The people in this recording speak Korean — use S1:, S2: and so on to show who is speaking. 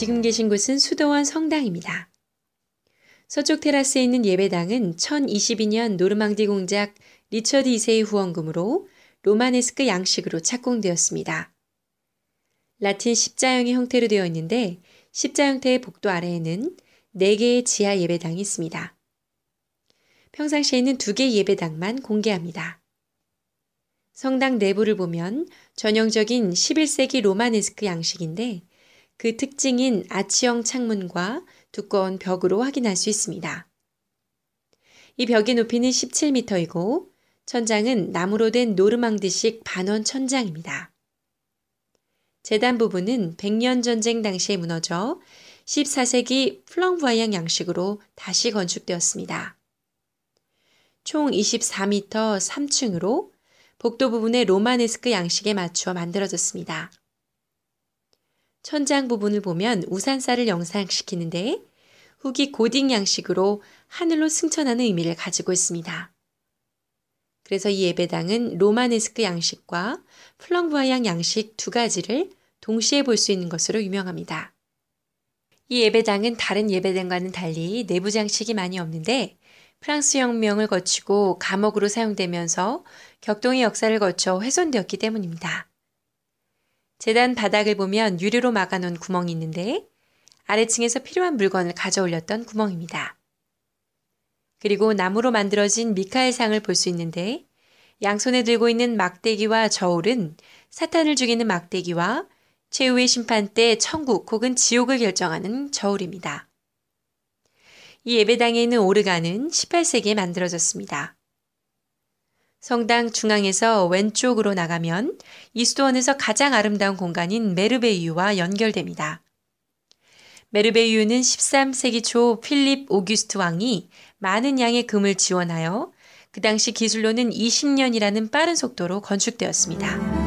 S1: 지금 계신 곳은 수도원 성당입니다. 서쪽 테라스에 있는 예배당은 1022년 노르망디 공작 리처드 2세의 후원금으로 로마네스크 양식으로 착공되었습니다. 라틴 십자형의 형태로 되어 있는데 십자 형태의 복도 아래에는 4개의 지하 예배당이 있습니다. 평상시에는 2개 의 예배당만 공개합니다. 성당 내부를 보면 전형적인 11세기 로마네스크 양식인데 그 특징인 아치형 창문과 두꺼운 벽으로 확인할 수 있습니다. 이 벽의 높이는 17m이고 천장은 나무로 된 노르망디식 반원 천장입니다. 재단 부분은 1 0 0년 전쟁 당시에 무너져 14세기 플렁부아양 양식으로 다시 건축되었습니다. 총 24m 3층으로 복도 부분의 로마네스크 양식에 맞추어 만들어졌습니다. 천장 부분을 보면 우산쌀을 영상시키는데 후기 고딕 양식으로 하늘로 승천하는 의미를 가지고 있습니다. 그래서 이 예배당은 로마네스크 양식과 플렁부아양 양식 두 가지를 동시에 볼 수 있는 것으로 유명합니다. 이 예배당은 다른 예배당과는 달리 내부 장식이 많이 없는데 프랑스 혁명을 거치고 감옥으로 사용되면서 격동의 역사를 거쳐 훼손되었기 때문입니다. 재단 바닥을 보면 유리로 막아놓은 구멍이 있는데 아래층에서 필요한 물건을 가져 올렸던 구멍입니다. 그리고 나무로 만들어진 미카엘상을 볼 수 있는데 양손에 들고 있는 막대기와 저울은 사탄을 죽이는 막대기와 최후의 심판 때 천국 혹은 지옥을 결정하는 저울입니다. 이 예배당에 있는 오르간은 18세기에 만들어졌습니다. 성당 중앙에서 왼쪽으로 나가면 이스도원에서 가장 아름다운 공간인 메르베유와 연결됩니다. 메르베유는 13세기 초 필립 오규스트 왕이 많은 양의 금을 지원하여 그 당시 기술로는 20년이라는 빠른 속도로 건축되었습니다.